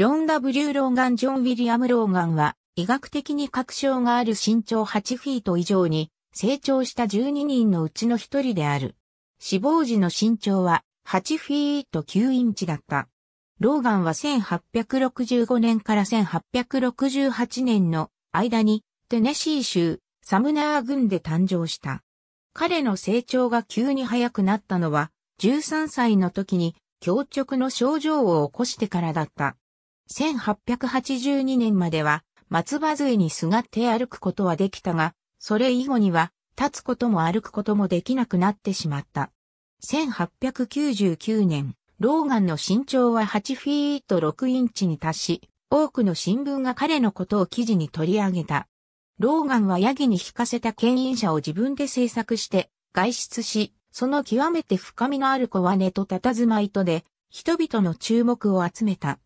ジョン・ W・ ローガン・ジョン・ウィリアム・ローガンは、医学的に確証がある身長8フィート以上に、成長した12人のうちの一人である。死亡時の身長は、8フィート9インチだった。ローガンは1865年から1868年の間に、テネシー州、サムナー郡で誕生した。彼の成長が急に早くなったのは、13歳の時に、強直の症状を起こしてからだった。1882年までは松葉杖にすがって歩くことはできたが、それ以後には立つことも歩くこともできなくなってしまった。1899年、ローガンの身長は8フィート6インチに達し、多くの新聞が彼のことを記事に取り上げた。ローガンはヤギに引かせた牽引車を自分で制作して外出し、その極めて深みのある小羽と佇まいとで、人々の注目を集めた。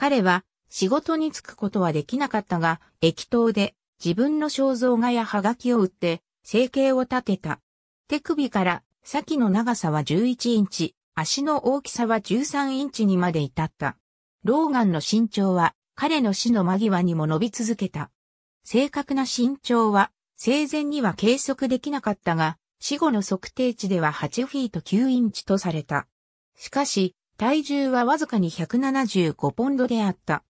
彼は仕事に就くことはできなかったが、駅頭で自分の肖像画やハガキを売って生計を立てた。手首から先の長さは11インチ、足の大きさは13インチにまで至った。ローガンの身長は彼の死の間際にも伸び続けた。正確な身長は生前には計測できなかったが、死後の測定値では8フィート9インチとされた。しかし、体重はわずかに175ポンドであった。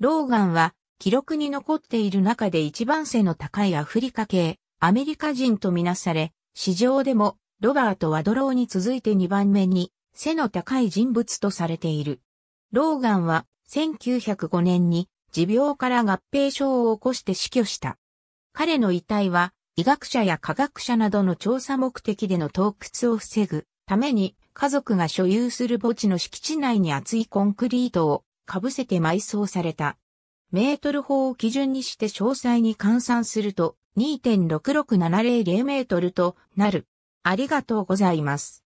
ローガンは記録に残っている中で一番背の高いアフリカ系、アメリカ人とみなされ、市場でもロバート・ワドローに続いて2番目に背の高い人物とされている。ローガンは1905年に持病から合併症を起こして死去した。彼の遺体は医学者や科学者などの調査目的での盗掘を防ぐために家族が所有する墓地の敷地内に厚いコンクリートをかぶせて埋葬された。メートル法を基準にして詳細に換算すると2.6670メートルとなる。ありがとうございます。